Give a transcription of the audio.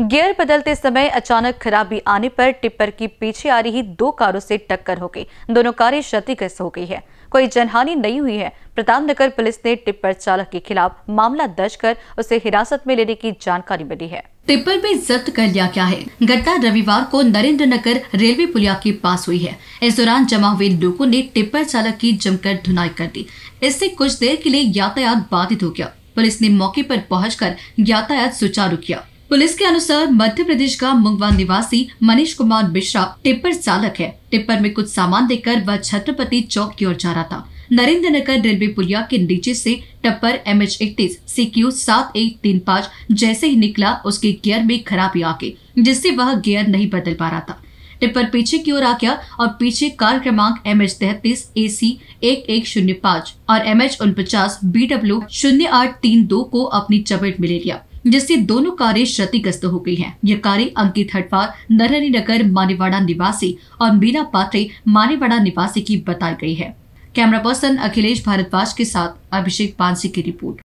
Gear बदलते समय अचानक खराबी आने पर टिप्पर की पीछे आ रही दो कारों से टक्कर हो गई दोनों कारें क्षतिग्रस्त हो गई है कोई जनहानि नहीं हुई है प्रतापनगर पुलिस ने टिप्पर चालक के खिलाफ मामला दर्ज कर उसे हिरासत में लेने की जानकारी मिली है टिप्पर भी जब्त कर लिया गया है घटना रविवार को नरेंद्र नगर रेलवे पुलिया के पास हुई है इस दौरान जमा हुए लोगो ने टिप्पर चालक की जमकर धुनाई कर दी इससे कुछ देर के लिए यातायात बाधित हो गया पुलिस ने मौके पर पहुंचकर यातायात सुचारू किया पुलिस के अनुसार मध्य प्रदेश का मुंगवा निवासी मनीष कुमार मिश्रा टिप्पर चालक है टिप्पर में कुछ सामान देकर वह छत्रपति चौक की ओर जा रहा था नरेंद्र नगर रेलवे पुलिया के नीचे से टप्पर एम एच इकतीस सी क्यू सात एक तीन पाँच जैसे ही निकला उसके गियर में खराबी आ गई जिससे वह गियर नहीं बदल पा रहा था टिप्पर पीछे की ओर आ गया और पीछे कार क्रमांक एम एच तैतीस ए सी एक एक शून्य पाँच और एम एच उनपचास बी डब्ल्यू शून्य आठ तीन दो को अपनी चपेट में ले लिया जिससे दोनों कारें क्षतिग्रस्त हो गई हैं। ये कारें अंकित हटवार नरहरी नगर मानेवाड़ा निवासी और मीना पात्रे मानेवाड़ा निवासी की बताई गई है कैमरा पर्सन अखिलेश भारद्वाज के साथ अभिषेक पांसी की रिपोर्ट